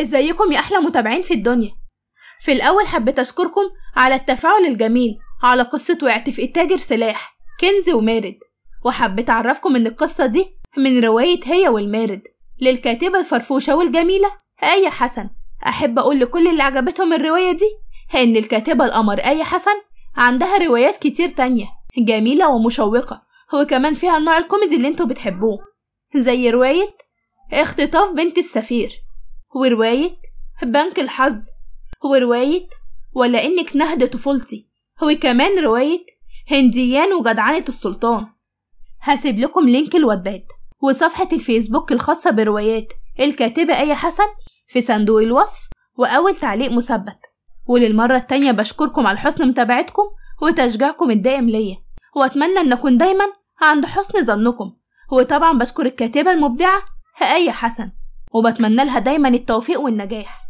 ازيكم يا احلى متابعين في الدنيا في الاول حبيت اشكركم على التفاعل الجميل على قصة وقعت في التاجر سلاح كنز ومارد وحبيت اعرفكم ان القصة دي من رواية هي والمارد للكاتبة الفرفوشة والجميلة آية حسن أحب أقول لكل اللي عجبتهم الرواية دي إن الكاتبة القمر آية حسن عندها روايات كتير تانية جميلة ومشوقة وكمان فيها النوع الكوميدي اللي انتوا بتحبوه زي رواية اختطاف بنت السفير ورواية بنك الحظ ورواية ولا إنك نهد طفولتي وكمان رواية هنديان وجدعنة السلطان هسيب لكم لينك الواتباد وصفحة الفيسبوك الخاصة بروايات الكاتبة أي حسن في صندوق الوصف وأول تعليق مثبت وللمرة التانية بشكركم على حسن متابعتكم وتشجيعكم الدائم ليا وأتمنى أن أكون دايما عند حسن ظنكم وطبعا بشكر الكاتبة المبدعة أي حسن وبتمنى لها دايما التوفيق والنجاح